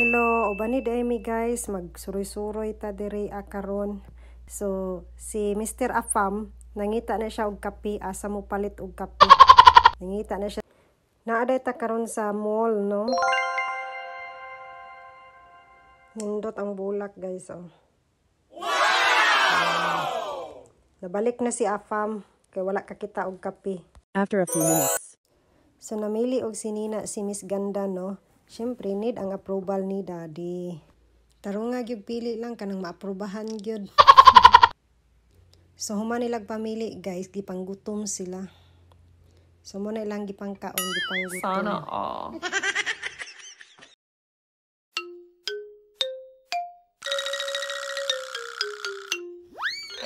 Hello, obani ay guys, magsuroy-suroy ta diri karon. So si Mr. Afam nangita na siya og kape, asa mo palit og kape. Nangita na siya. Naaday ta karon sa mall, no? Nindot ang bulak, guys, oh. Wow! Uh, nabalik na si Afam kay wala ka kita og kape. After a few minutes. So namili og sinina si Miss Ganda, no? Siyempre, need ang approval ni daddy. Tarong nga gyud pili lang kanang maaprobahan gyud. so human nilag pamili guys, gipanggutom sila. So mo na ilang gipangkaon, gipanggutom. Sana all.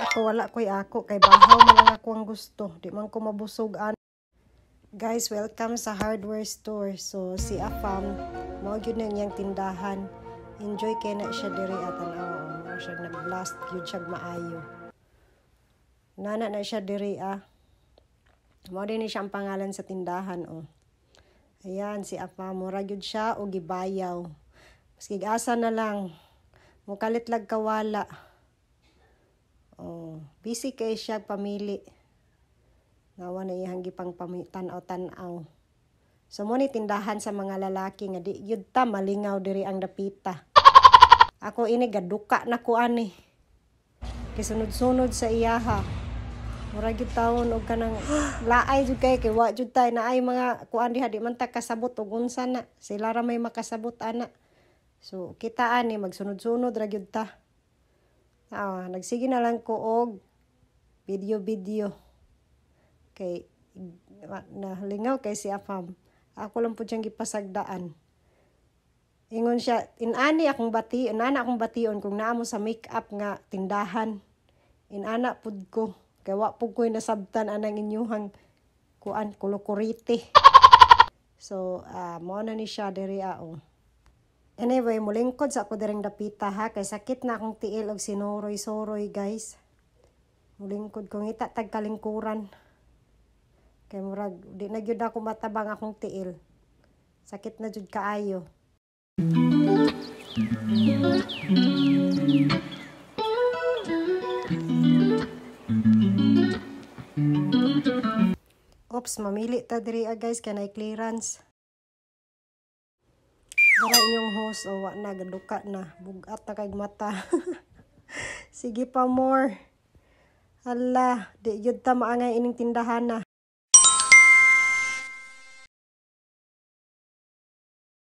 ako wala ko'y ako kay bahaw man lang ako ang gusto di man ko mabusog an Guys, welcome sa hardware store. So, si Afam, mo gyud na niyang tindahan. Enjoy kay na siya diri at anaw. Mao siya nag-blast gyud siya maayo. Nana na siya diri ah. Mo din siya ang pangalan sa tindahan oh. Ayan, si Afam, mura gyud siya og gibayaw. Maski asa na lang. Mukalit lag kawala. Oh, busy kay siya pamili. Ngawa na ihang gipang pamitan o tanaw. So mo ni tindahan sa mga lalaki nga di yud ta malingaw diri ang dapita. Ako ini gaduka na ko ani. Kisunod-sunod sa iyaha. Mura gyud taon og kanang laay jud kay kay wa jud tay naay mga kuan diha di man ta kasabot og unsa na. Sila ra may makasabot ana. So kita ani magsunod-sunod ra gyud ta. Ah, nagsige na lang ko og video-video kay na lingaw kay si Afam. Ako lang po diyang gipasagdaan. Ingon siya, inani akong bati, inana akong bation kung naamo sa make-up nga tindahan. Inana pud ko. Kaya wa po ko'y nasabtan anang inyuhang kuan kulukuriti. So, uh, ah, mo na ni siya diri ao. Anyway, mulingkod sa ako diring dapita ha kay sakit na akong tiil og sinoroy-soroy guys. Mulingkod kong ita tagkalingkuran. Kay murag di na gyud ako matabang akong tiil. Sakit na jud kaayo. Oops, mamili ta diri ah, guys kanay clearance. Dara inyong host o oh, wa na gaduka na bugat na kag mata. Sige pa more. Hala, di yun ta maangay ining tindahan na.